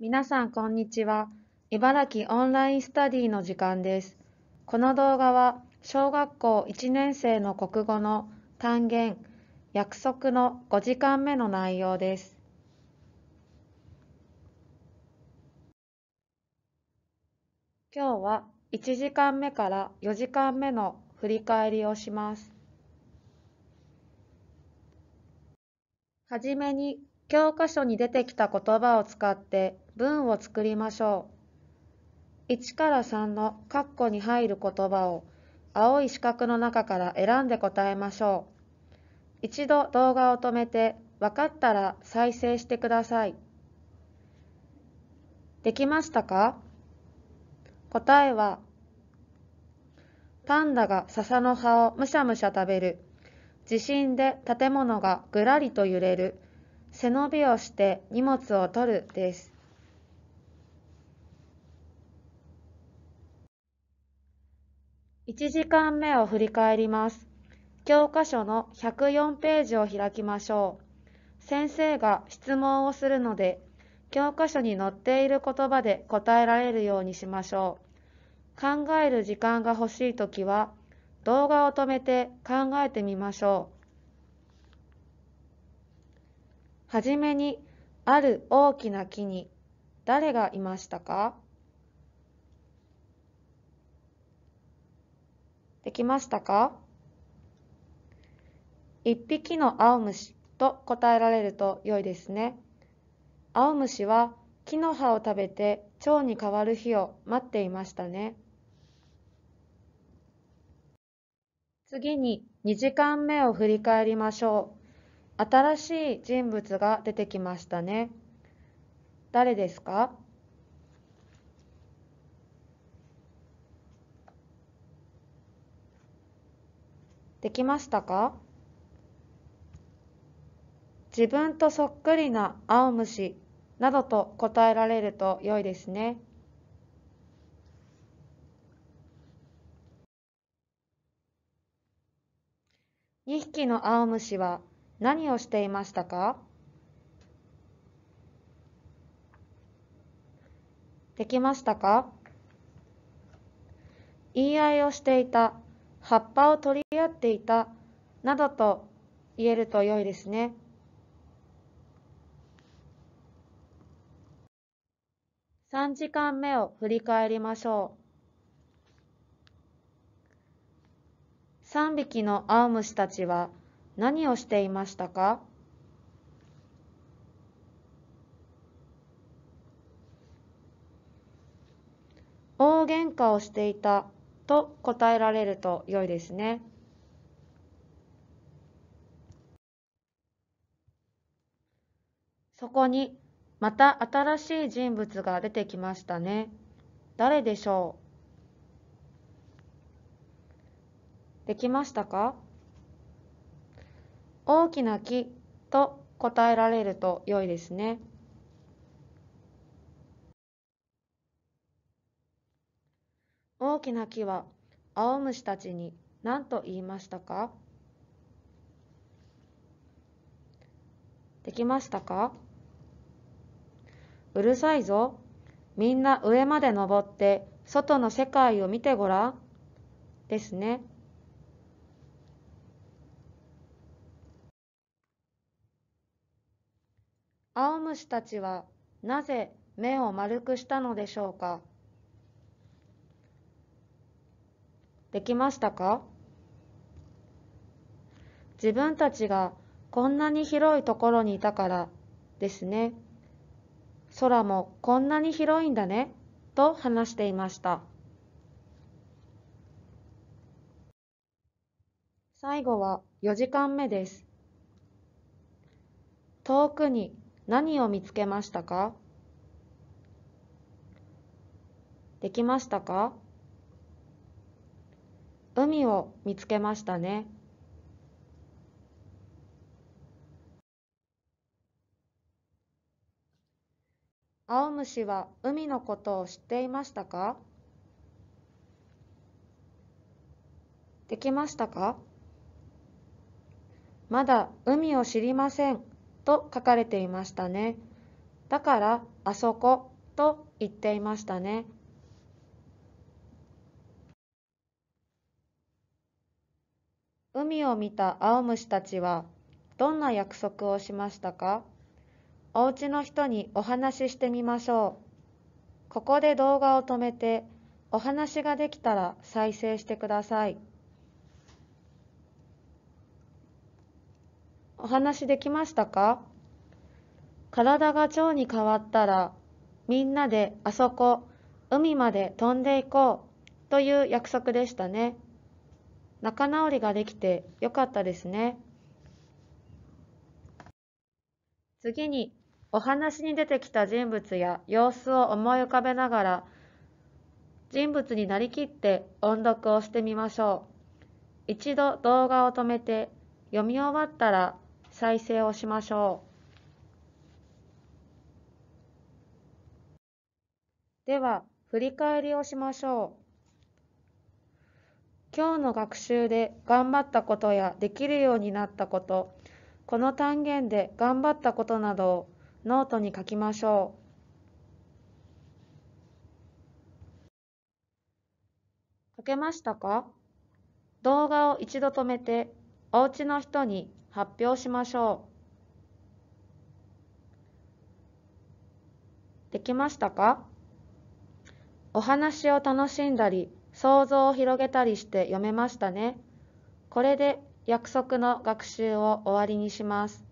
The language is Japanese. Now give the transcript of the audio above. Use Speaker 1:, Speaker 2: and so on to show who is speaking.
Speaker 1: 皆さんこんにちは。茨城オンラインスタディの時間です。この動画は小学校1年生の国語の単元約束の5時間目の内容です。今日は1時間目から4時間目の振り返りをします。はじめに教科書に出てきた言葉を使って文を作りましょう。1から3の括弧に入る言葉を青い四角の中から選んで答えましょう。一度動画を止めて分かったら再生してください。できましたか答えはパンダが笹の葉をむしゃむしゃ食べる。地震で建物がぐらりと揺れる。背伸びをして荷物を取るです。1時間目を振り返ります。教科書の104ページを開きましょう。先生が質問をするので、教科書に載っている言葉で答えられるようにしましょう。考える時間が欲しいときは、動画を止めて考えてみましょう。はじめに、ある大きな木に誰がいましたかできましたか一匹の青虫と答えられると良いですね。青虫は木の葉を食べて蝶に変わる日を待っていましたね。次に2時間目を振り返りましょう。新しい人物が出てきましたね。誰ですかできましたか自分とそっくりな青虫などと答えられると良いですね。2匹の青虫は何をしていましたかできましたか言い合いをしていた葉っぱを取り合っていたなどと言えると良いですね。3時間目を振り返りましょう。3匹のアオムシたちは何をしていましたか大喧嘩をしていたと答えられると良いですね。そこにまた新しい人物が出てきましたね。誰でしょうできましたか大きな木と答えられると良いですね。大きな木は青虫たちに何と言いましたかできましたかうるさいぞ。みんな上まで登って外の世界を見てごらん。ですね。青虫たちはなぜ目を丸くしたのでしょうかできましたか自分たちがこんなに広いところにいたからですね。空もこんなに広いんだねと話していました。最後は4時間目です。遠くに何を見つけましたかできましたか海を見つけましたね。アオムシは海のことを知っていましたかできましたかまだ海を知りませんと書かれていましたね。だからあそこと言っていましたね。海を見た青虫たちはどんな約束をしましたかお家の人にお話ししてみましょう。ここで動画を止めてお話ができたら再生してください。お話できましたか体が腸に変わったらみんなであそこ海まで飛んでいこうという約束でしたね。仲直りができてよかったですね。次に、お話に出てきた人物や様子を思い浮かべながら、人物になりきって音読をしてみましょう。一度動画を止めて、読み終わったら再生をしましょう。では、振り返りをしましょう。今日の学習で頑張ったことやできるようになったこと、この単元で頑張ったことなどをノートに書きましょう。書けましたか動画を一度止めて、おうちの人に発表しましょう。できましたかお話を楽しんだり、想像を広げたりして読めましたね。これで約束の学習を終わりにします。